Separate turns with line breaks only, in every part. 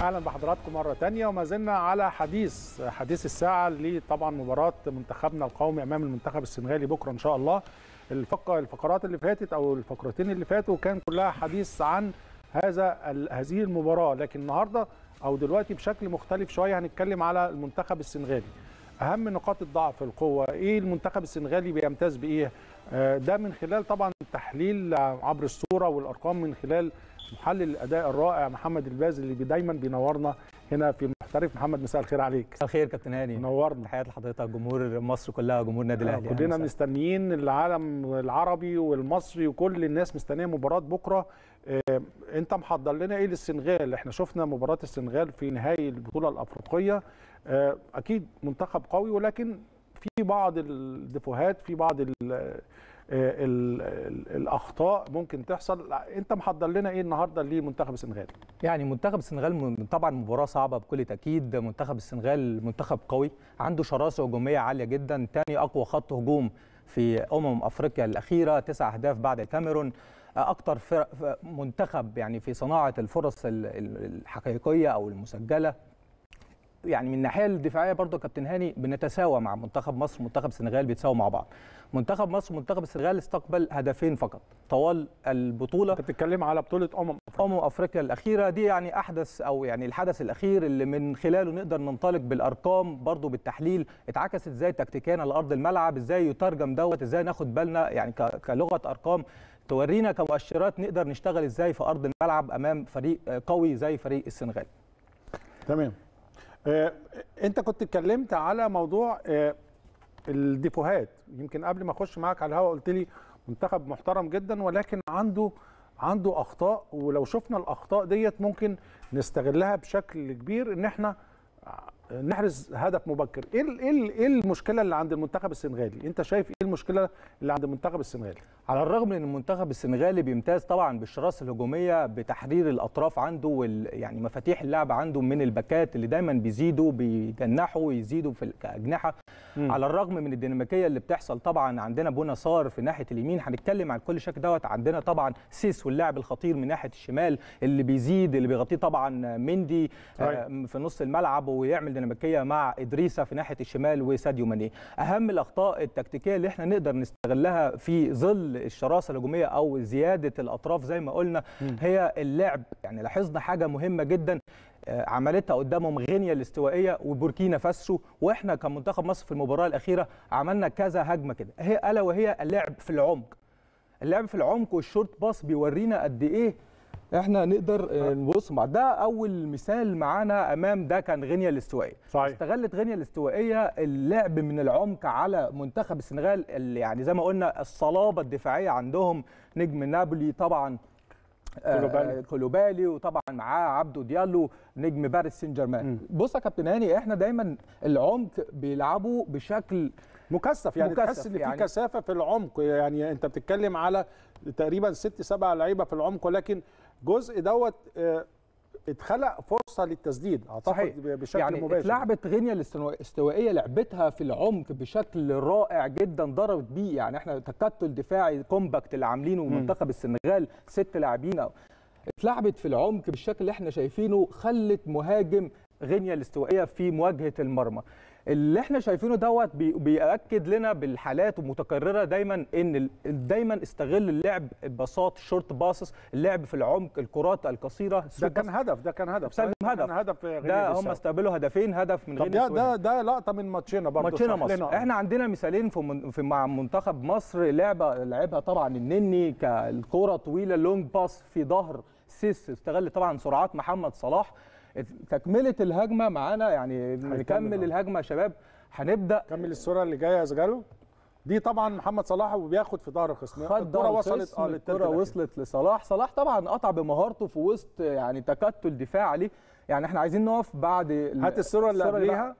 اهلا بحضراتكم مره تانية وما زلنا على حديث حديث الساعه اللي طبعا مباراه منتخبنا القومي امام المنتخب السنغالي بكره ان شاء الله الفقرات اللي فاتت او الفقرتين اللي فاتوا كان كلها حديث عن هذا هذه المباراه لكن النهارده او دلوقتي بشكل مختلف شويه هنتكلم على المنتخب السنغالي اهم نقاط الضعف القوه ايه المنتخب السنغالي بيمتاز بايه آه، ده من خلال طبعا تحليل عبر الصوره والارقام من خلال محلل الاداء الرائع محمد الباز اللي دايما بينورنا هنا في المحترف محمد مساء الخير عليك مساء الخير كابتن هاني نورنا تحيات لحضرتك جمهور مصر كلها جمهور النادي الاهلي آه، كلنا مستنيين العالم العربي والمصري وكل الناس مستنيه مباراه بكره إيه انت محضر لنا ايه للسنغال احنا شفنا مباراه السنغال في نهائي البطوله الافريقيه إيه اكيد منتخب قوي ولكن في بعض الدفوهات في بعض آه،
الاخطاء ممكن تحصل انت محضر لنا ايه النهارده لمنتخب السنغال يعني منتخب السنغال طبعا مباراه صعبه بكل تاكيد منتخب السنغال منتخب قوي عنده شراسه هجوميه عاليه جدا ثاني اقوى خط هجوم في امم افريقيا الاخيره تسع اهداف بعد الكاميرون آه، اكتر فرق منتخب يعني في صناعه الفرص الحقيقيه او المسجله يعني من الناحيه الدفاعيه برضه كابتن هاني بنتساوى مع منتخب مصر ومنتخب السنغال بيتساووا مع بعض منتخب مصر ومنتخب السنغال استقبل هدفين فقط طوال البطوله انت بتتكلم على بطوله امم افريقيا امم افريقيا الاخيره دي يعني احدث او يعني الحدث الاخير اللي من خلاله نقدر ننطلق بالارقام برضه بالتحليل اتعكست ازاي تكتيكيا على ارض الملعب ازاي يترجم دوت ازاي ناخد بالنا يعني كلغه ارقام تورينا كمؤشرات نقدر نشتغل ازاي في ارض الملعب امام فريق قوي زي فريق السنغال تمام آه، انت كنت اتكلمت على موضوع
آه، الديفوهات يمكن قبل ما اخش معاك على الهواء قلت لي منتخب محترم جدا ولكن عنده عنده اخطاء ولو شفنا الاخطاء ديت ممكن نستغلها بشكل كبير ان احنا آه، نحرز هدف مبكر ايه إيه, ايه
المشكله اللي عند المنتخب السنغالي انت شايف ايه المشكله اللي عند المنتخب السنغالي على الرغم من ان المنتخب السنغالي بيمتاز طبعا بالشراسه الهجوميه بتحرير الاطراف عنده وال يعني مفاتيح اللعب عنده من الباكات اللي دايما بيزيدوا بيجنحوا يزيدوا في الاجنحه على الرغم من الديناميكيه اللي بتحصل طبعا عندنا بونا صار في ناحيه اليمين هنتكلم عن كل شكل دوت عندنا طبعا سيس واللاعب الخطير من ناحيه الشمال اللي بيزيد اللي بيغطيه طبعا مندي آه في نص الملعب ويعمل ديناميكيه مع ادريسا في ناحيه الشمال وساديو ماني اهم الاخطاء التكتيكيه اللي احنا نقدر نستغلها في ظل الشراسه الهجوميه او زياده الاطراف زي ما قلنا هي اللعب يعني لاحظنا حاجه مهمه جدا آه، عملتها قدامهم غينيا الاستوائيه وبوركينا فاسو واحنا كمنتخب مصر في المباراه الاخيره عملنا كذا هجمه كده هي الا وهي اللعب في العمق اللعب في العمق والشورت باص بيورينا قد ايه احنا نقدر آه، نبص مع ده اول مثال معانا امام ده كان غينيا الاستوائيه صحيح. استغلت غينيا الاستوائيه اللعب من العمق على منتخب السنغال اللي يعني زي ما قلنا الصلابه الدفاعيه عندهم نجم نابولي طبعا آه، كولوبالي. كولوبالي وطبعا معاه عبدو ديالو نجم باريس سان جيرمان بص يا كابتن هاني احنا دايما العمق بيلعبوا بشكل مكثف يعني تحس ان يعني. في
كثافه في العمق يعني انت بتتكلم على تقريبا ست سبع لعيبه في العمق ولكن جزء دوت آه، اتخلق فرصه للتسديد اعتقد صحيح. بشكل يعني مباشر لعبه
غينيا الاستوائيه لعبتها في العمق بشكل رائع جدا ضربت بيه يعني احنا تكتل دفاعي كومباكت اللي عاملينه منتخب السنغال ست لاعبين اتلعبت في العمق بالشكل اللي احنا شايفينه خلت مهاجم غينيا الاستوائيه في مواجهه المرمى اللي احنا شايفينه دوت بيأكد لنا بالحالات ومتكررة دايما ان دايما استغل اللعب بساط شورت باسس اللعب في العمق الكرات القصيره ده كان هدف ده كان هدف سلم هدف كان هدف ده هم استقبلوا هدفين هدف من غير ده ده ده لقطه من ماتشنا برضه ماتشنا مصر لنا. احنا عندنا مثالين في, من في مع منتخب مصر لعبه لعبها طبعا النني كالكره طويله لونج باس في ظهر سيس استغل طبعا سرعات محمد صلاح تكمله الهجمه معانا يعني نكمل الهجمه يا شباب هنبدا
كمل الصوره اللي جايه يا زغلو دي طبعا محمد صلاح وبياخد في ظهر الخصم الكره وصلت اه الكره
وصلت لصلاح صلاح طبعا قطع بمهارته في وسط يعني تكتل دفاع عليه يعني احنا عايزين نقف بعد هات الصوره اللي قبليها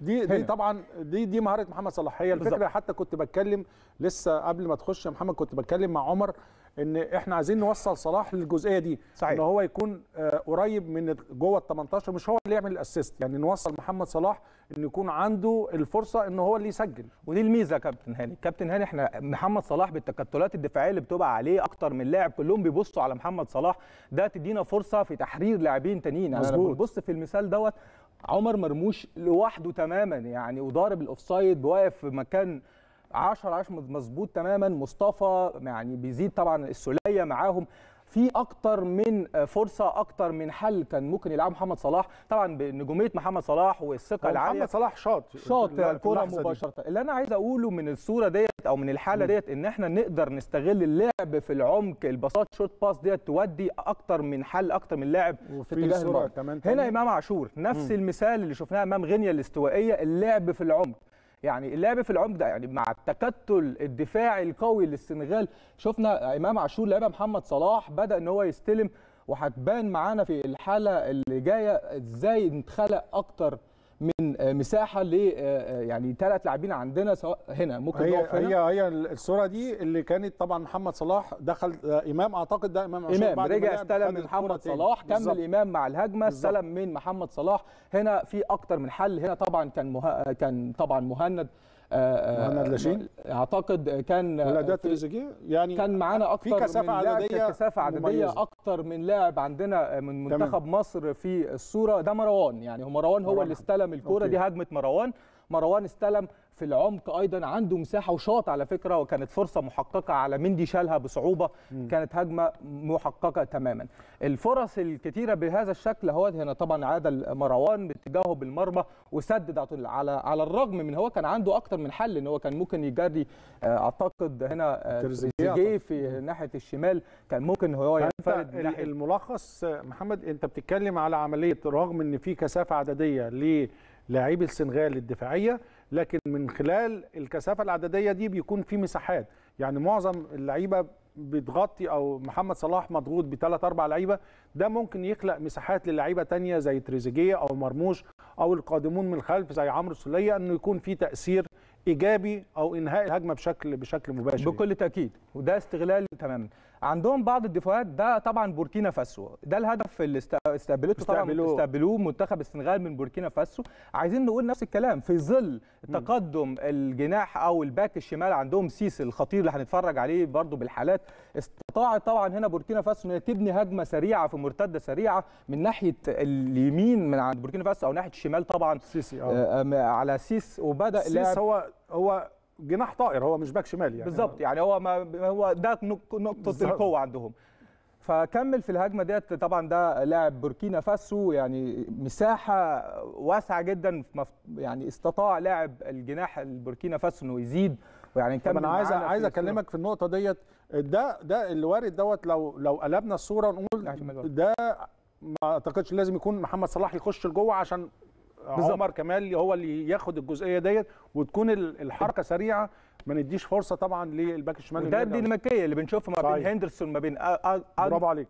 دي
هنا. دي طبعا دي دي مهاره محمد صلاح هي الفكره بالزبط. حتى كنت بتكلم لسه قبل ما تخش يا محمد كنت بتكلم مع عمر ان احنا عايزين نوصل صلاح للجزئيه دي صحيح. ان هو يكون آه، قريب من جوه ال 18 مش هو اللي يعمل الاسيست يعني نوصل محمد صلاح ان يكون
عنده الفرصه ان هو اللي يسجل ودي الميزه يا كابتن هاني كابتن هاني احنا محمد صلاح بالتكتلات الدفاعيه اللي بتبقى عليه اكتر من لاعب كلهم بيبصوا على محمد صلاح ده تدينا فرصه في تحرير لاعبين تانيين انا يعني بص في المثال دوت عمر مرموش لوحده تماما يعني وضارب الاوفسايد واقف في مكان 10 10 مظبوط تماما مصطفى يعني بيزيد طبعا السوليه معاهم في اكتر من فرصه اكتر من حل كان ممكن يلعب محمد صلاح طبعا بنجوميه محمد صلاح والثقه العاليه محمد صلاح شاط شاط الكره مباشره دي. اللي انا عايز اقوله من الصوره ديت او من الحاله ديت ان احنا نقدر نستغل اللعب في العمق الباصات شوت باس ديت تودي اكتر من حل اكتر من لاعب في اتجاه هنا امام عاشور نفس م. المثال اللي شفناه امام غينيا الاستوائيه اللعب في العمق يعني اللعب في العمق ده يعني مع التكتل الدفاعي القوي للسنغال شفنا امام عاشور لعبها محمد صلاح بدا ان هو يستلم وهتبان معانا في الحاله اللي جايه ازاي اتخلق اكتر من آه، مساحه ل آه، آه، يعني ثلاث لاعبين عندنا سواء هنا ممكن هي هي هنا.
هي الصوره دي اللي
كانت طبعا محمد صلاح دخل امام اعتقد ده امام عاشور امام رجع استلم من محمد صلاح كمل امام مع الهجمه استلم من محمد صلاح هنا في اكتر من حل هنا طبعا كان مه... كان طبعا مهند مهند آه، آه، لاشين اعتقد كان ولادات تريزيجيه يعني كان معانا اكتر من كثافه عدديه كثافه عدديه اكتر من لاعب عندنا من منتخب تمام. مصر في الصوره ده مروان يعني هو مروان هو اللي استلم الكوره دي هجمه مروان مروان استلم في العمق ايضا عنده مساحه وشاط على فكره وكانت فرصه محققه على مندي شالها بصعوبه م. كانت هجمه محققه تماما الفرص الكثيره بهذا الشكل اهوت هنا طبعا عاد مروان باتجاهه بالمرمى وسدد على على الرغم من هو كان عنده اكتر من حل ان هو كان ممكن يجري آه، اعتقد هنا آه، تريزيجيه في ناحيه الشمال كان ممكن هو ينفرد يعني الملخص محمد
انت بتتكلم على عمليه رغم ان في كثافه عدديه للاعبي السنغال الدفاعيه لكن من خلال الكثافه العدديه دي بيكون في مساحات يعني معظم اللعيبه بتغطي او محمد صلاح مضغوط بثلاث اربع لعيبه ده ممكن يخلق مساحات للعيبه تانية زي تريزيجيه او مرموش او القادمون من الخلف زي عمرو السوليه
انه يكون في تاثير ايجابي او انهاء الهجمه بشكل بشكل مباشر بكل تاكيد وده استغلال تماما عندهم بعض الدفاعات ده طبعا بوركينا فاسو ده الهدف اللي استقبلته طبعا استقبلوه منتخب السنغال من بوركينا فاسو عايزين نقول نفس الكلام في ظل تقدم الجناح او الباك الشمال عندهم سيس الخطير اللي هنتفرج عليه برده بالحالات استطاعت طبعا هنا بوركينا فاسو ان تبني هجمه سريعه في مرتده سريعه من ناحيه اليمين من عند بوركينا فاسو او ناحيه الشمال طبعا سيسي آه, آه،, آه، على سيس وبدا سيس هو هو جناح طائر هو مش باك شمال يعني بالظبط آه. يعني هو ما هو ده نقطه القوه عندهم فكمل في الهجمه ديت طبعا ده لاعب بوركينا فاسو يعني مساحه واسعه جدا يعني استطاع لاعب الجناح البوركينا فاسو انه يزيد ويعني يكمل طب انا عايز عايز اكلمك في النقطه ديت ده ده اللي وارد دوت لو لو قلبنا الصوره نقول نعم، ده
ما اعتقدش لازم يكون محمد صلاح يخش لجوه عشان عمر كمال هو اللي ياخد الجزئيه ديت وتكون الحركه سريعه ما نديش فرصه طبعا للباك الشمال ده الديناميكيه
اللي بنشوفها ما بين هندرسون ما بين برافو عليك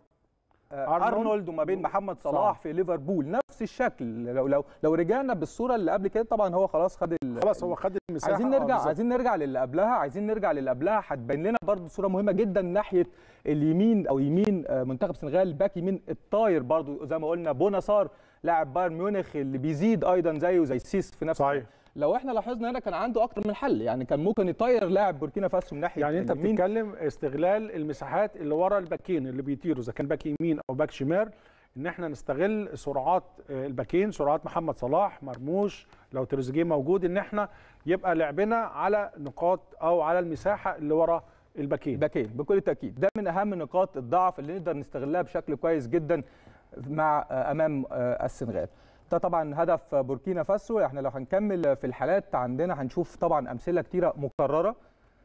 آه، ارنولد وما بين محمد صلاح صح. في ليفربول نفس الشكل لو لو لو رجعنا بالصوره اللي قبل كده طبعا هو خلاص خد خلاص هو خد المساحه عايزين نرجع بالزبط. عايزين نرجع للي قبلها عايزين نرجع للي قبلها هتبين لنا برده صوره مهمه جدا ناحيه اليمين او يمين آه، منتخب السنغال باك يمين الطاير برده زي ما قلنا صار لاعب بايرن ميونخ اللي بيزيد ايضا زيه زي سيس في نفس صحيح لو احنا لاحظنا هنا كان عنده اكتر من حل يعني كان ممكن يطير لاعب بوركينا فاسو من ناحيه يعني انت بتتكلم
استغلال المساحات اللي ورا الباكين اللي بيطيروا اذا كان باك يمين او باك شمال ان احنا نستغل سرعات الباكين سرعات محمد صلاح مرموش لو تريزيجيه موجود
ان احنا يبقى لعبنا على نقاط او على المساحه اللي ورا الباكين الباكين بكل تاكيد ده من اهم نقاط الضعف اللي نقدر نستغلها بشكل كويس جدا مع آه، امام آه، السنغال ده طبعا هدف بوركينا فاسو احنا لو هنكمل في الحالات عندنا هنشوف طبعا امثله كتيره مكرره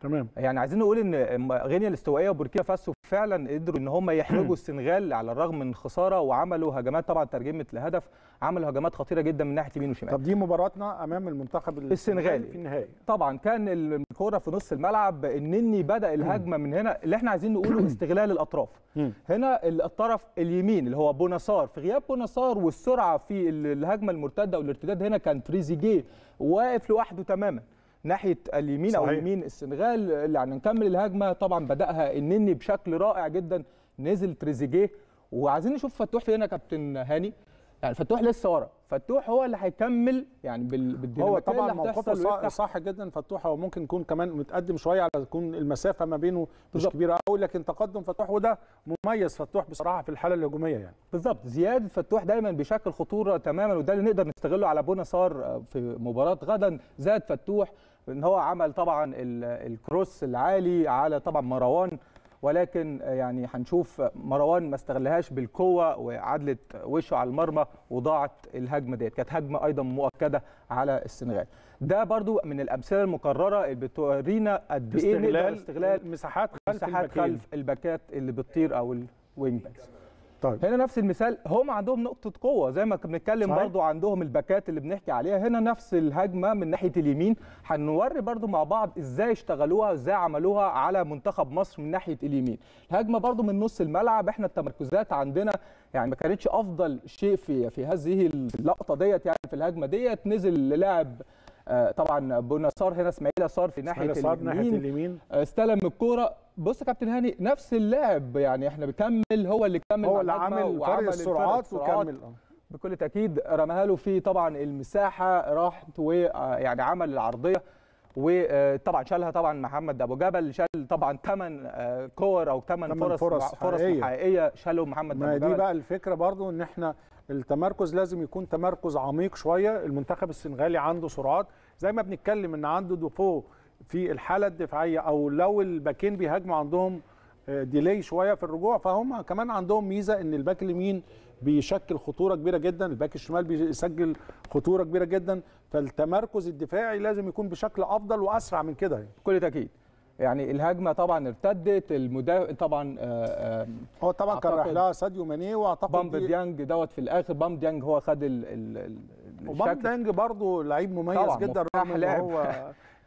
تمام يعني عايزين نقول ان غينيا الاستوائيه وبوركينا فاسو فعلا قدروا ان هم يحرجوا السنغال على الرغم من خساره وعملوا هجمات طبعا ترجمه لهدف عملوا هجمات خطيره جدا من ناحيه يمين وشمال طب دي مباراتنا امام المنتخب السنغالي في النهائي طبعا كان الكوره في نص الملعب النني بدا الهجمه من هنا اللي احنا عايزين نقوله استغلال الاطراف هنا الطرف اليمين اللي هو بوناسار في غياب بوناسار والسرعه في الهجمه المرتده والارتداد هنا كان تريزيجيه واقف لوحده تماما ناحيه اليمين صحيح. او يمين السنغال اللي يعني هنكمل الهجمه طبعا بداها النني بشكل رائع جدا نزل تريزيجيه وعايزين نشوف فتوح فين يا كابتن هاني يعني فتوح لسه ورا فتوح هو اللي هيكمل يعني بالديناميكيه هو طبعا موقفه صح, صح
جدا فتوح هو ممكن يكون كمان متقدم شويه على تكون المسافه ما بينه
مش كبيره قوي لكن تقدم فتوح وده مميز فتوح بصراحه في الحاله الهجوميه يعني بالظبط زياد فتوح دايما بيشكل خطوره تماما وده اللي نقدر نستغله على بونا صار آه، في مباراه غدا زاد فتوح ان هو عمل طبعا الكروس العالي على طبعا مروان ولكن آه، يعني هنشوف مروان ما استغلهاش بالقوه وعدلت وشه على المرمى وضاعت الهجمه ديت كانت هجمه ايضا مؤكده على السنغال ده برضو من الامثله المكرره اللي بتورينا قد ايه استغلال
مساحات خلف مساحات خلف
الباكات اللي بتطير او الوينج باكس طيب. هنا نفس المثال هم عندهم نقطه قوه زي ما كنا بنتكلم برضو عندهم الباكات اللي بنحكي عليها هنا نفس الهجمه من ناحيه اليمين هنوري برضو مع بعض ازاي اشتغلوها ازاي عملوها على منتخب مصر من ناحيه اليمين الهجمه برضو من نص الملعب احنا التمركزات عندنا يعني ما كانتش افضل شيء في في هذه اللقطه ديت يعني في الهجمه ديت نزل لاعب آه، طبعا بونا صار هنا اسماعيل صار في ناحيه اليمين ناحيه اليمين آه، استلم الكوره بص يا كابتن هاني نفس اللاعب يعني احنا بكمل هو اللي كمل هو اللي عمل فرق السرعات وكمل آه. بكل تاكيد رماها له في طبعا المساحه راحت ويعني عمل العرضيه وطبعا شالها طبعا محمد ابو جبل شال طبعا ثمان كور او ثمان فرص فرص حقيقيه, فرص حقيقية شالهم محمد ابو جبل ما دي بقى
الفكره برضو ان احنا التمركز لازم يكون تمركز عميق شويه المنتخب السنغالي عنده سرعات زي ما بنتكلم ان عنده دوفو في الحاله الدفاعيه او لو الباكين بيهاجموا عندهم ديلي آه، شويه في الرجوع فهم كمان عندهم ميزه ان الباك اليمين بيشكل خطوره كبيره جدا الباك الشمال بيسجل خطوره كبيره جدا فالتمركز
الدفاعي لازم يكون بشكل افضل واسرع من كده يعني. كل تاكيد يعني الهجمه طبعا ارتدت المدافع طبعا آه، آه، هو طبعا كان راح لها ساديو ماني واعتقد بامب ديانج دوت في الاخر بامب ديانج هو خد ال ال وبامب ديانج برضه لعيب مميز جدا رغم ان هو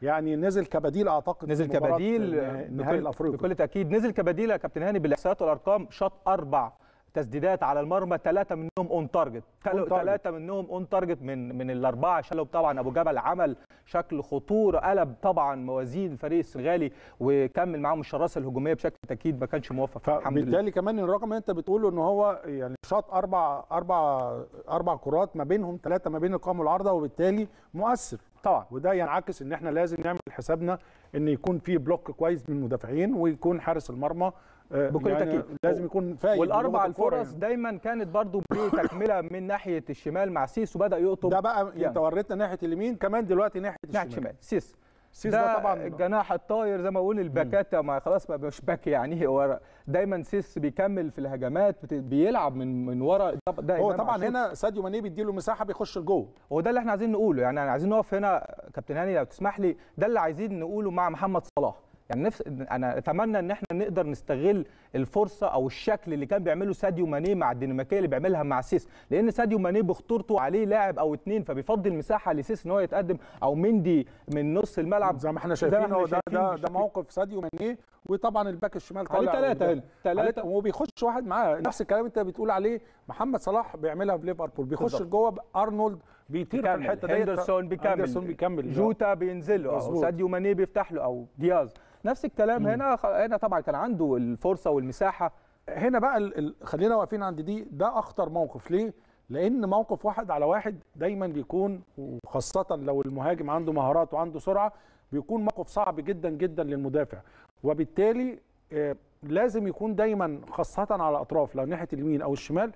يعني نزل كبديل اعتقد نزل كبديل نهائي الافريقي
بكل تاكيد نزل كبديل يا كابتن هاني بالاحصائيات والارقام شاط اربع تسديدات على المرمى ثلاثه منهم اون تارجت ثلاثه منهم اون تارجت من من الاربعه شالوا طبعا ابو جبل عمل شكل خطوره قلب طبعا موازين الفريق السنغالي وكمل معاهم الشراسه الهجوميه بشكل تاكيد ما كانش موفق الحمد لله بالتالي كمان الرقم اللي انت بتقوله ان هو يعني شاط اربع
اربع اربع كرات ما بينهم ثلاثه ما بين القائم والعارضه وبالتالي مؤثر طبعا وده ينعكس يعني ان احنا لازم نعمل حسابنا ان يكون في بلوك كويس من المدافعين ويكون
حارس المرمى
آه، بكل يعني تاكيد لازم يكون فايق والاربع الفرص يعني.
دايما كانت برضو بتكمله من ناحيه الشمال مع سيس وبدا يقطب ده بقى يعني. انت وريتنا ناحيه اليمين كمان دلوقتي ناحيه الشمال ناحيه الشمال سيس سيس ده, ده طبعا الجناح الطاير زي ما بقول الباكات ما خلاص ما مش باك يعني هو دايما سيس بيكمل في الهجمات بيلعب من من ورا ده هو طبعا هنا ساديو ماني بيديله مساحه بيخش لجوه هو ده اللي احنا عايزين نقوله يعني عايزين نقف هنا كابتن هاني لو تسمح لي ده اللي عايزين نقوله مع محمد صلاح يعني نفس انا اتمنى ان احنا نقدر نستغل الفرصه او الشكل اللي كان بيعمله ساديو ماني مع الديناميكيه اللي بيعملها مع سيس لان ساديو ماني بخطورته عليه لاعب او اتنين فبيفضل مساحه لسيس ان هو يتقدم او مندي من نص الملعب زي ما احنا شايفين هو ده, ده, ده
موقف ساديو ماني وطبعا الباك الشمال طالع عليه ثلاثه ثلاثه وبيخش واحد معاه نفس الكلام انت بتقول عليه محمد صلاح بيعملها في ليفربول بيخش لجوه ارنولد بيطير في الحته دي هندرسون آه، بيكمل هندرسون بيكمل جوتا
بينزل له او ساديو ماني بيفتح له او دياز نفس الكلام مم. هنا هنا طبعا كان عنده الفرصه والمساحه هنا بقى ال... خلينا واقفين عند دي ده اخطر موقف
ليه؟ لان موقف واحد على واحد دايما بيكون وخاصه لو المهاجم عنده مهارات وعنده سرعه بيكون موقف صعب جدا جدا للمدافع وبالتالي آه، لازم يكون دايما خاصة على أطراف لو ناحية اليمين أو الشمال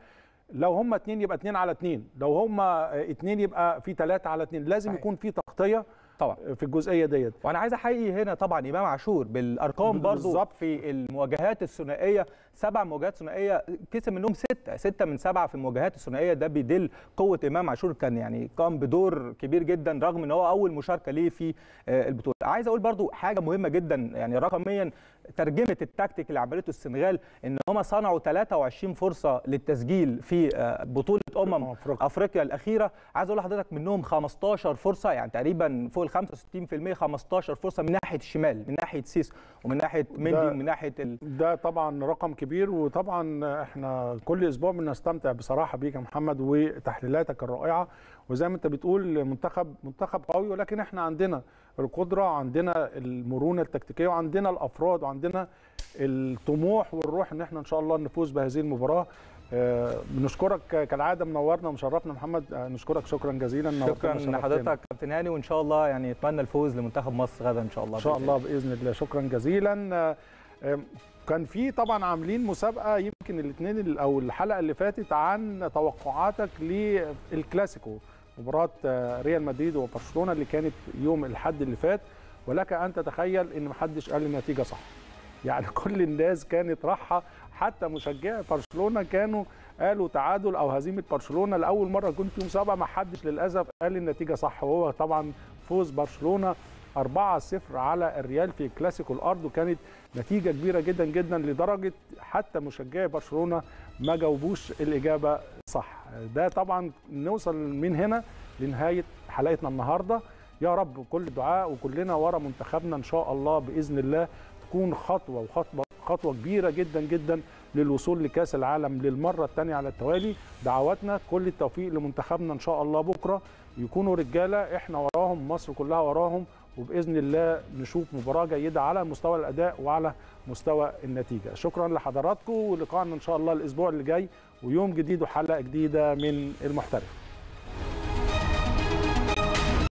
لو هما اتنين يبقى اتنين على اتنين لو هما آه، اتنين يبقى في تلاتة على اتنين لازم يكون في تغطية
طبعا في الجزئيه ديت وانا عايز احيي هنا طبعا امام عاشور بالارقام برضو بالظبط في المواجهات الثنائيه سبع مواجهات ثنائيه كسب منهم سته سته من سبعه في المواجهات الثنائيه ده بيدل قوه امام عاشور كان يعني قام بدور كبير جدا رغم ان هو اول مشاركه ليه في آه، البطوله عايز اقول برضو حاجه مهمه جدا يعني رقميا ترجمه التكتيك اللي عملته السنغال ان هم صنعوا 23 فرصه للتسجيل في آه، بطوله امم أفريقيا. افريقيا الاخيره عايز اقول لحضرتك منهم 15 فرصه يعني تقريبا فوق ال 65% 15 فرصه من ناحيه الشمال من ناحيه سيس ومن ناحيه مندي ومن
ناحيه ال... ده طبعا رقم كبير وطبعا احنا كل اسبوع بنستمتع بصراحه بيك يا محمد وتحليلاتك الرائعه وزي ما انت بتقول منتخب منتخب قوي ولكن احنا عندنا القدره عندنا المرونه التكتيكيه وعندنا الافراد وعندنا الطموح والروح ان احنا ان شاء الله نفوز بهذه المباراه بنشكرك آه، كالعاده منورنا ومشرفنا محمد آه، نشكرك شكرا جزيلا شكرا لحضرتك
كابتن هاني وان شاء الله يعني اتمنى الفوز لمنتخب مصر غدا ان شاء الله ان شاء الله باذن الله شكرا جزيلا آه،
كان في طبعا عاملين مسابقه يمكن الاثنين او الحلقه اللي فاتت عن توقعاتك للكلاسيكو مباراه آه، ريال مدريد وبرشلونه اللي كانت يوم الاحد اللي فات ولك ان تتخيل ان محدش قال النتيجه صح يعني كل الناس كانت راحه حتى مشجعي برشلونه كانوا قالوا تعادل او هزيمه برشلونه لاول مره كنت يوم سبعه ما حدش للاسف قال النتيجه صح وهو طبعا فوز برشلونه 4-0 على الريال في كلاسيكو الارض وكانت نتيجه كبيره جدا جدا لدرجه حتى مشجعي برشلونه ما جاوبوش الاجابه صح ده طبعا نوصل من هنا لنهايه حلقتنا النهارده يا رب كل دعاء وكلنا ورا منتخبنا ان شاء الله باذن الله تكون خطوه وخطوه خطوه كبيره جدا جدا للوصول لكاس العالم للمره الثانيه على التوالي دعواتنا كل التوفيق لمنتخبنا ان شاء الله بكره يكونوا رجاله احنا وراهم مصر كلها وراهم وباذن الله نشوف مباراه جيده على مستوى الاداء وعلى مستوى النتيجه شكرا لحضراتكم ولقاءنا ان شاء الله الاسبوع اللي جاي ويوم جديد وحلقه جديده من المحترف